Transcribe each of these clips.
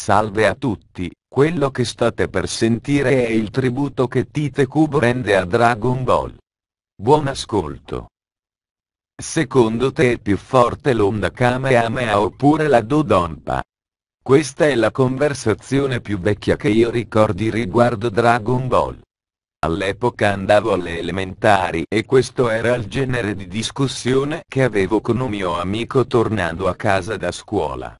Salve a tutti, quello che state per sentire è il tributo che Tite Cube rende a Dragon Ball. Buon ascolto. Secondo te è più forte l'onda Kamehameha oppure la Dodonpa? Questa è la conversazione più vecchia che io ricordi riguardo Dragon Ball. All'epoca andavo alle elementari e questo era il genere di discussione che avevo con un mio amico tornando a casa da scuola.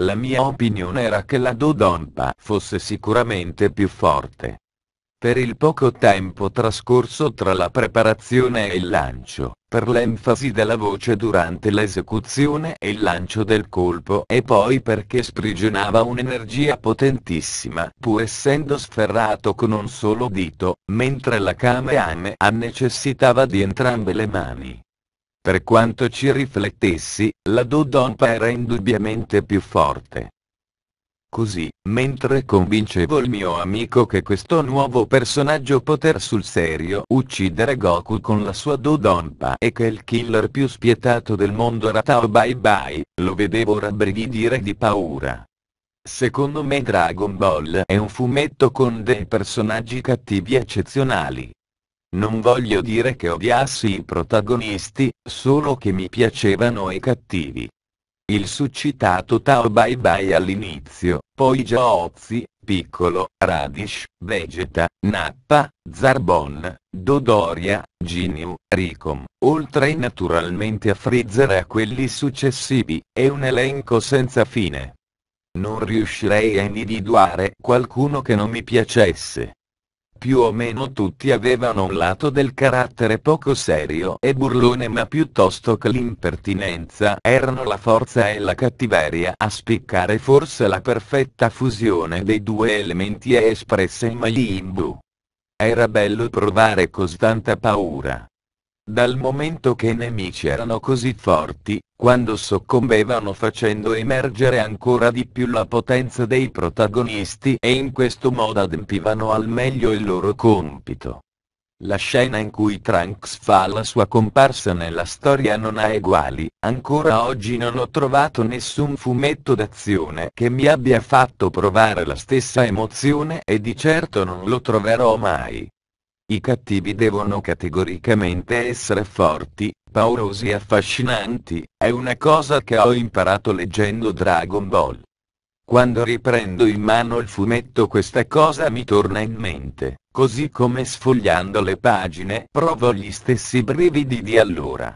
La mia opinione era che la Dodonpa fosse sicuramente più forte. Per il poco tempo trascorso tra la preparazione e il lancio, per l'enfasi della voce durante l'esecuzione e il lancio del colpo e poi perché sprigionava un'energia potentissima pur essendo sferrato con un solo dito, mentre la Kamehameha necessitava di entrambe le mani. Per quanto ci riflettessi, la Dodonpa era indubbiamente più forte. Così, mentre convincevo il mio amico che questo nuovo personaggio poter sul serio uccidere Goku con la sua Dodonpa e che il killer più spietato del mondo era Tao Bai Bai, lo vedevo rabbrividire di paura. Secondo me Dragon Ball è un fumetto con dei personaggi cattivi eccezionali, non voglio dire che odiassi i protagonisti, solo che mi piacevano i cattivi. Il suscitato Tao Bye Bye all'inizio, poi Giaozzi, Piccolo, Radish, Vegeta, Nappa, Zarbon, Dodoria, Ginyu, Ricom, oltre naturalmente a Freezer e a quelli successivi, è un elenco senza fine. Non riuscirei a individuare qualcuno che non mi piacesse. Più o meno tutti avevano un lato del carattere poco serio e burlone ma piuttosto che l'impertinenza erano la forza e la cattiveria a spiccare forse la perfetta fusione dei due elementi è espressa in Majimbu. Era bello provare così tanta paura. Dal momento che i nemici erano così forti, quando soccombevano facendo emergere ancora di più la potenza dei protagonisti e in questo modo adempivano al meglio il loro compito. La scena in cui Trunks fa la sua comparsa nella storia non ha eguali, ancora oggi non ho trovato nessun fumetto d'azione che mi abbia fatto provare la stessa emozione e di certo non lo troverò mai. I cattivi devono categoricamente essere forti, paurosi e affascinanti, è una cosa che ho imparato leggendo Dragon Ball. Quando riprendo in mano il fumetto questa cosa mi torna in mente, così come sfogliando le pagine provo gli stessi brividi di allora.